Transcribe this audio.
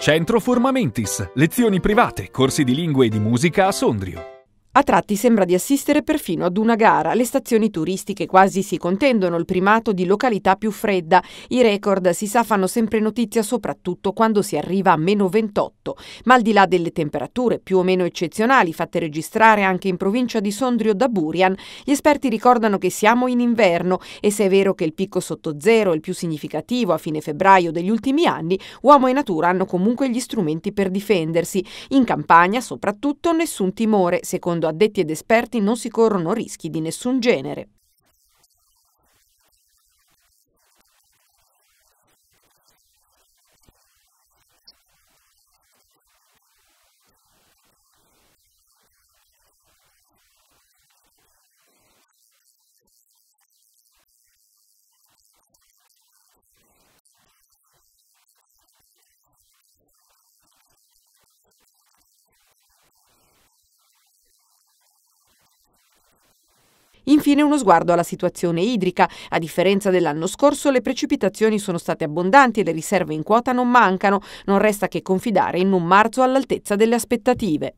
Centro Formamentis, lezioni private, corsi di lingue e di musica a Sondrio. A tratti sembra di assistere perfino ad una gara. Le stazioni turistiche quasi si contendono il primato di località più fredda. I record si sa fanno sempre notizia soprattutto quando si arriva a meno 28. Ma al di là delle temperature più o meno eccezionali fatte registrare anche in provincia di Sondrio da Burian, gli esperti ricordano che siamo in inverno e se è vero che il picco sotto zero è il più significativo a fine febbraio degli ultimi anni, uomo e natura hanno comunque gli strumenti per difendersi. In campagna soprattutto nessun timore, secondo Secondo addetti ed esperti non si corrono rischi di nessun genere. Infine uno sguardo alla situazione idrica. A differenza dell'anno scorso le precipitazioni sono state abbondanti e le riserve in quota non mancano. Non resta che confidare in un marzo all'altezza delle aspettative.